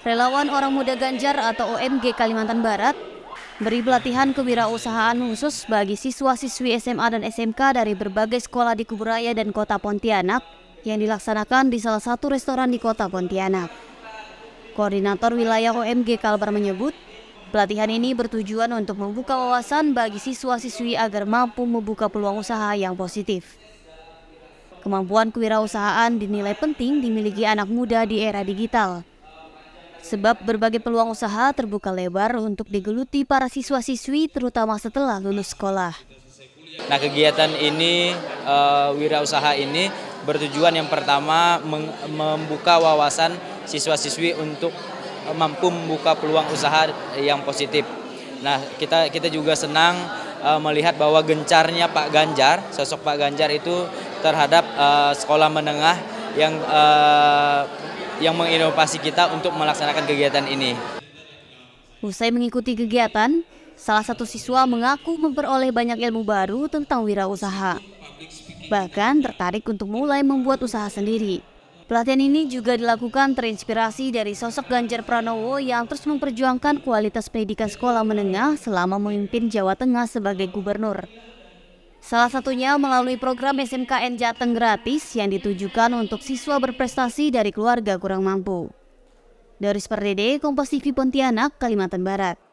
Relawan Orang Muda Ganjar atau OMG Kalimantan Barat beri pelatihan kewirausahaan khusus bagi siswa-siswi SMA dan SMK dari berbagai sekolah di Kuburaya dan Kota Pontianak yang dilaksanakan di salah satu restoran di Kota Pontianak. Koordinator wilayah OMG Kalbar menyebut, pelatihan ini bertujuan untuk membuka wawasan bagi siswa-siswi agar mampu membuka peluang usaha yang positif. Kemampuan kewirausahaan dinilai penting dimiliki anak muda di era digital. Sebab berbagai peluang usaha terbuka lebar untuk digeluti para siswa-siswi terutama setelah lulus sekolah. Nah kegiatan ini, uh, wirausaha ini bertujuan yang pertama membuka wawasan siswa-siswi untuk eh, mampu membuka peluang usaha yang positif. Nah kita kita juga senang uh, melihat bahwa gencarnya Pak Ganjar, sosok Pak Ganjar itu terhadap uh, sekolah menengah yang uh, yang menginovasi kita untuk melaksanakan kegiatan ini. Usai mengikuti kegiatan, salah satu siswa mengaku memperoleh banyak ilmu baru tentang wirausaha. Bahkan tertarik untuk mulai membuat usaha sendiri. Pelatihan ini juga dilakukan terinspirasi dari sosok Ganjar Pranowo yang terus memperjuangkan kualitas pendidikan sekolah menengah selama memimpin Jawa Tengah sebagai gubernur. Salah satunya melalui program SMKN Jateng gratis yang ditujukan untuk siswa berprestasi dari keluarga kurang mampu. Dari Pardede, Kompas TV Pontianak, Kalimantan Barat.